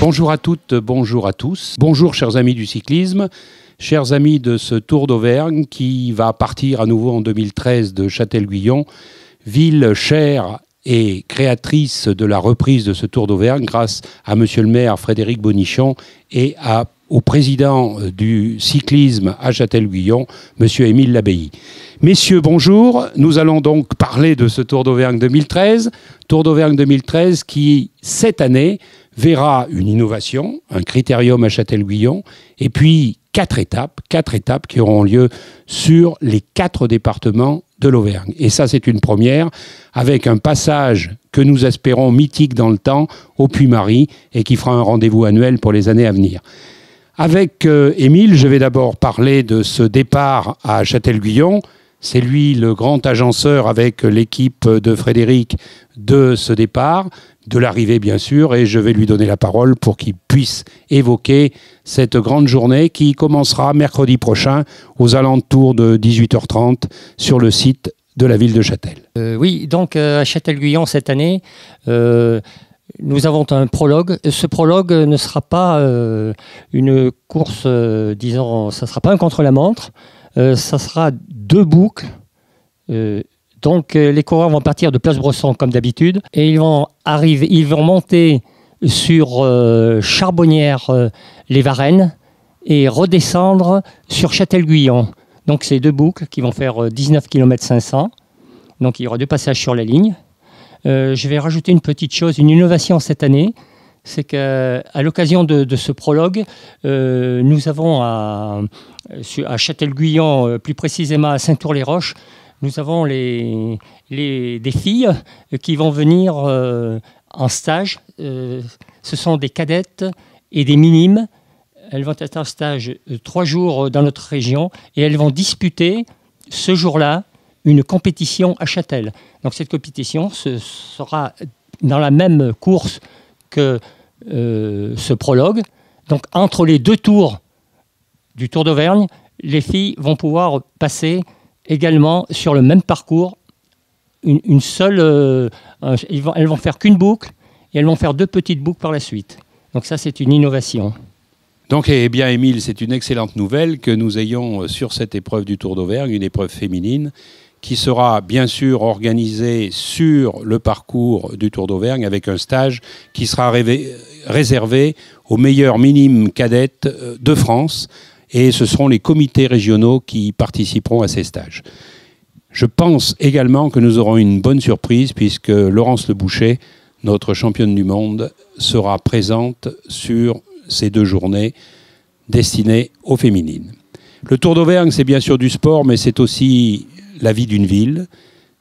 Bonjour à toutes, bonjour à tous. Bonjour chers amis du cyclisme, chers amis de ce Tour d'Auvergne qui va partir à nouveau en 2013 de Châtel-Guyon, ville chère et créatrice de la reprise de ce Tour d'Auvergne grâce à monsieur le maire Frédéric Bonichon et au président du cyclisme à Châtel-Guyon, monsieur Émile Labbaye. Messieurs, bonjour. Nous allons donc parler de ce Tour d'Auvergne 2013, Tour d'Auvergne 2013 qui cette année verra une innovation, un critérium à Châtel-Guyon, et puis quatre étapes, quatre étapes qui auront lieu sur les quatre départements de l'Auvergne. Et ça, c'est une première, avec un passage que nous espérons mythique dans le temps au Puy-Marie et qui fera un rendez-vous annuel pour les années à venir. Avec euh, Émile, je vais d'abord parler de ce départ à Châtel-Guyon c'est lui le grand agenceur avec l'équipe de Frédéric de ce départ, de l'arrivée bien sûr, et je vais lui donner la parole pour qu'il puisse évoquer cette grande journée qui commencera mercredi prochain aux alentours de 18h30 sur le site de la ville de Châtel. Euh, oui, donc euh, à Châtel-Guyon cette année, euh, nous avons un prologue. Ce prologue ne sera pas une course, disons, ça ne sera pas un contre-la-montre. Euh, ça sera deux boucles. Euh, donc euh, les coureurs vont partir de Place bresson comme d'habitude et ils vont arriver, ils vont monter sur Charbonnières-les-Varennes et redescendre sur Châtel-Guyon. Donc c'est deux boucles qui vont faire 19 km 500. Donc il y aura deux passages sur la ligne. je vais rajouter une petite chose, une innovation cette année. C'est qu'à l'occasion de, ce prologue, nous avons à, euh, à Châtel-Guyon, euh, plus précisément à Saint-Tour-les-Roches, nous avons les, des filles euh, qui vont venir en stage. ce sont des cadettes et des minimes. Elles vont être en stage trois jours dans notre région et elles vont disputer ce jour-là une compétition à Châtel. Donc cette compétition sera dans la même course que ce prologue. Donc entre les deux tours du Tour d'Auvergne, les filles vont pouvoir passer également sur le même parcours, une, seule, euh, elles, vont, faire qu'une boucle et elles vont faire deux petites boucles par la suite. Donc ça, c'est une innovation. Donc, eh bien, Émile, c'est une excellente nouvelle que nous ayons euh, sur cette épreuve du Tour d'Auvergne une épreuve féminine qui sera bien sûr organisée sur le parcours du Tour d'Auvergne avec un stage qui sera réservé aux meilleures minimes cadettes euh, de France et ce seront les comités régionaux qui participeront à ces stages. Je pense également que nous aurons une bonne surprise puisque Laurence Le Boucher, notre championne du monde, sera présente sur ces deux journées destinées aux féminines. Le Tour d'Auvergne, c'est bien sûr du sport, mais c'est aussi la vie d'une ville,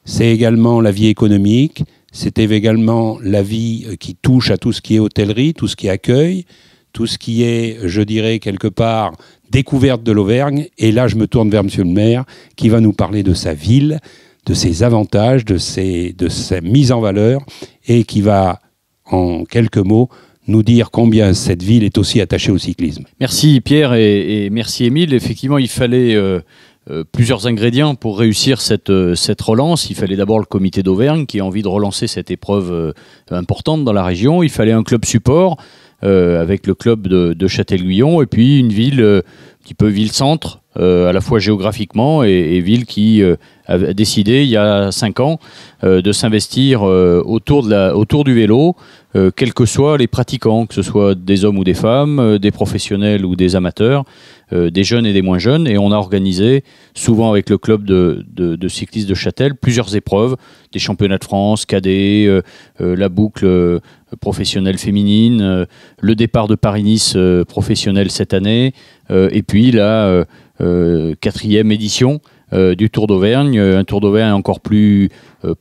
c'est également la vie économique, c'est également la vie qui touche à tout ce qui est hôtellerie, tout ce qui accueille, tout ce qui est, je dirais, quelque part, découverte de l'Auvergne. Et là, je me tourne vers Monsieur le maire qui va nous parler de sa ville, de ses avantages, de, ses, de sa mise en valeur et qui va, en quelques mots, nous dire combien cette ville est aussi attachée au cyclisme. Merci Pierre et, merci Émile. Effectivement, il fallait euh, euh, plusieurs ingrédients pour réussir cette, euh, cette relance. Il fallait d'abord le comité d'Auvergne qui a envie de relancer cette épreuve importante dans la région. Il fallait un club support. Euh, avec le club de, Châtel-Guyon, et puis une ville euh, un petit peu ville-centre, euh, à la fois géographiquement et ville qui a décidé il y a cinq ans euh, de s'investir euh, autour, autour du vélo, euh, quels que soient les pratiquants, que ce soit des hommes ou des femmes, des professionnels ou des amateurs, des jeunes et des moins jeunes. Et on a organisé, souvent avec le club de, cyclistes de Châtel, plusieurs épreuves, des championnats de France, cadets, la boucle professionnelle féminine, le départ de Paris-Nice professionnel cette année, et puis la quatrième édition euh, du Tour d'Auvergne, euh, un Tour d'Auvergne encore plus euh,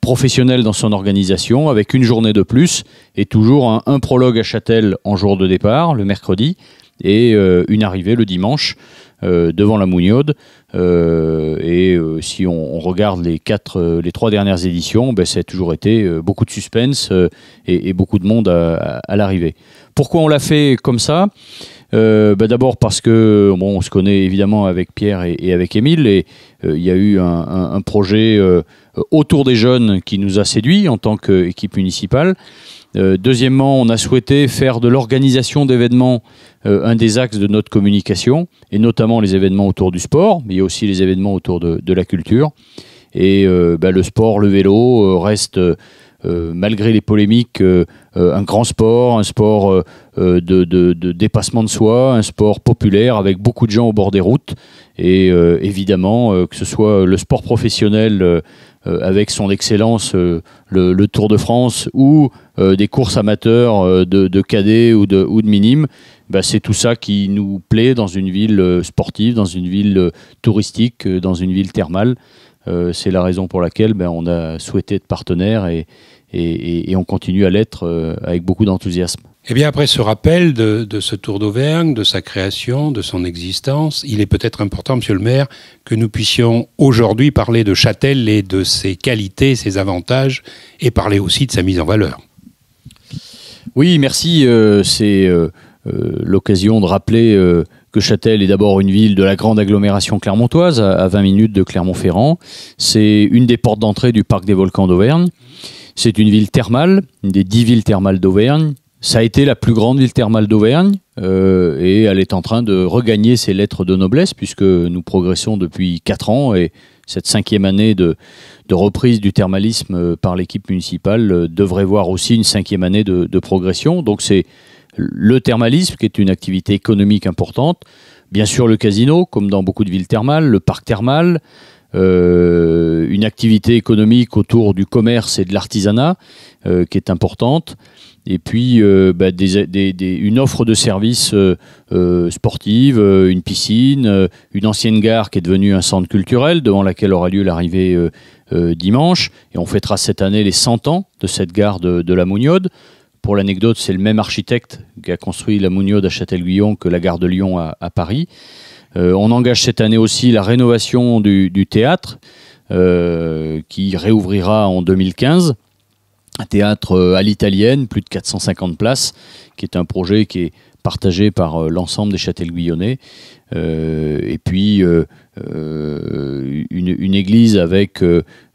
professionnel dans son organisation, avec une journée de plus, et toujours un, prologue à Châtel en jour de départ, le mercredi, et une arrivée le dimanche devant la Mougnaude. et si on, regarde les, quatre, les trois dernières éditions, ben, ça a toujours été beaucoup de suspense et, beaucoup de monde à l'arrivée. Pourquoi on l'a fait comme ça euh, bah, d'abord parce que bon, on se connaît évidemment avec Pierre et, avec Émile, et euh, il y a eu un, projet euh, autour des jeunes qui nous a séduits en tant qu'équipe municipale. deuxièmement, on a souhaité faire de l'organisation d'événements un des axes de notre communication, et notamment les événements autour du sport, mais aussi les événements autour de, la culture. Et bah, le sport, le vélo reste euh, malgré les polémiques, euh, euh, un grand sport, un sport de, dépassement de soi, un sport populaire avec beaucoup de gens au bord des routes. Et évidemment, que ce soit le sport professionnel avec son excellence, le, Tour de France ou des courses amateurs de, cadets ou de, ou de minimes, bah, c'est tout ça qui nous plaît dans une ville sportive, dans une ville touristique, dans une ville thermale. Euh, c'est la raison pour laquelle ben, on a souhaité être partenaire et, on continue à l'être euh, avec beaucoup d'enthousiasme. Et eh bien, après ce rappel de, ce Tour d'Auvergne, de sa création, de son existence, il est peut-être important, Monsieur le maire, que nous puissions aujourd'hui parler de Châtel et de ses qualités, ses avantages, et parler aussi de sa mise en valeur. Oui, merci. Euh, c'est l'occasion de rappeler que Châtel est d'abord une ville de la grande agglomération clermontoise, à 20 minutes de Clermont-Ferrand. C'est une des portes d'entrée du parc des volcans d'Auvergne. C'est une ville thermale, une des dix villes thermales d'Auvergne. Ça a été la plus grande ville thermale d'Auvergne euh, et elle est en train de regagner ses lettres de noblesse puisque nous progressons depuis quatre ans et cette cinquième année de, reprise du thermalisme euh, par l'équipe municipale euh, devrait voir aussi une cinquième année de progression. Donc c'est le thermalisme, qui est une activité économique importante, bien sûr le casino, comme dans beaucoup de villes thermales, le parc thermal, euh, une activité économique autour du commerce et de l'artisanat, euh, qui est importante, et puis euh, bah, une offre de services sportive, une piscine, une ancienne gare qui est devenue un centre culturel, devant laquelle aura lieu l'arrivée dimanche, et on fêtera cette année les 100 ans de cette gare de, la Mouniode. Pour l'anecdote, c'est le même architecte qui a construit la Mugnot à Châtel-Guyon que la gare de Lyon à, Paris. Euh, on engage cette année aussi la rénovation du, théâtre euh, qui réouvrira en 2015. Un théâtre euh, à l'italienne, plus de 450 places, qui est un projet qui est partagé par l'ensemble des Châtel-Guyonnais. et puis une, église avec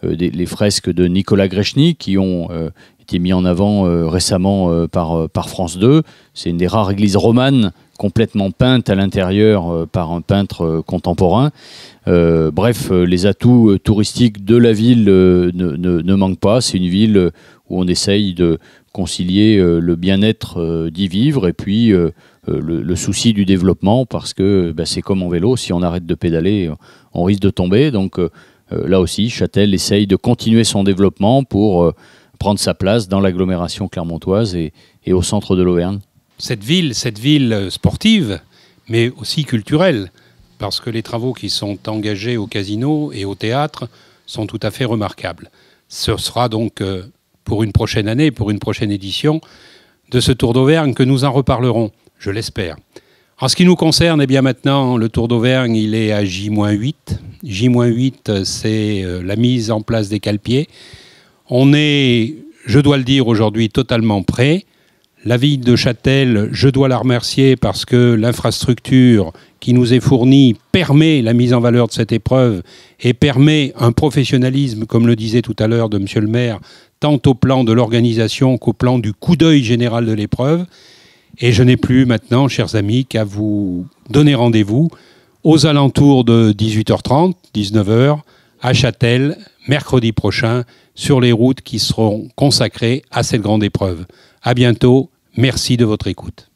les fresques de Nicolas Grechny qui ont est mis en avant euh, récemment euh, par, euh, par France 2. C'est une des rares églises romanes complètement peinte à l'intérieur par un peintre contemporain. bref, les atouts touristiques de la ville ne, manquent pas. C'est une ville où on essaye de concilier le bien-être d'y vivre et puis le, souci du développement parce que bah, c'est comme en vélo, si on arrête de pédaler, on risque de tomber. Donc là aussi, Châtel essaye de continuer son développement pour prendre sa place dans l'agglomération clermontoise et, au centre de l'Auvergne. Cette ville, cette ville euh, sportive, mais aussi culturelle, parce que les travaux qui sont engagés au casino et au théâtre sont tout à fait remarquables. Ce sera donc euh, pour une prochaine année, pour une prochaine édition de ce Tour d'Auvergne que nous en reparlerons, je l'espère. En ce qui nous concerne, eh bien maintenant, le Tour d'Auvergne, il est à J-8. J-8, euh, c'est la mise en place des calpiers. On est, je dois le dire aujourd'hui, totalement prêt. La ville de Châtel, je dois la remercier parce que l'infrastructure qui nous est fournie permet la mise en valeur de cette épreuve et permet un professionnalisme, comme le disait tout à l'heure de M. le maire, tant au plan de l'organisation qu'au plan du coup d'œil général de l'épreuve. Et je n'ai plus maintenant, chers amis, qu'à vous donner rendez-vous aux alentours de 18h30, 19h, à Châtel, mercredi prochain, sur les routes qui seront consacrées à cette grande épreuve. À bientôt. Merci de votre écoute.